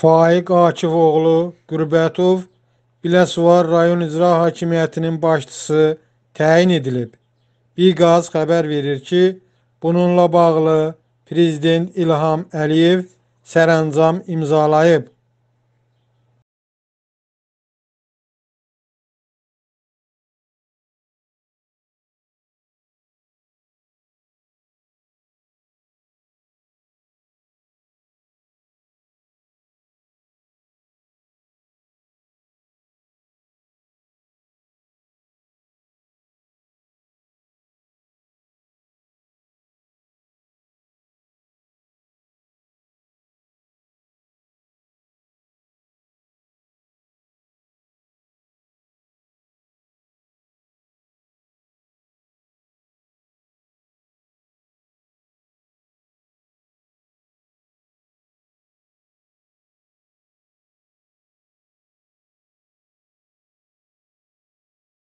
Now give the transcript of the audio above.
Faiq Akivoğlu Qürbətov Biləsuvar rayon icra hakimiyyətinin başçısı təyin edilib. Biqaz xəbər verir ki, bununla bağlı prezident İlham Əliyev sərəncam imzalayıb.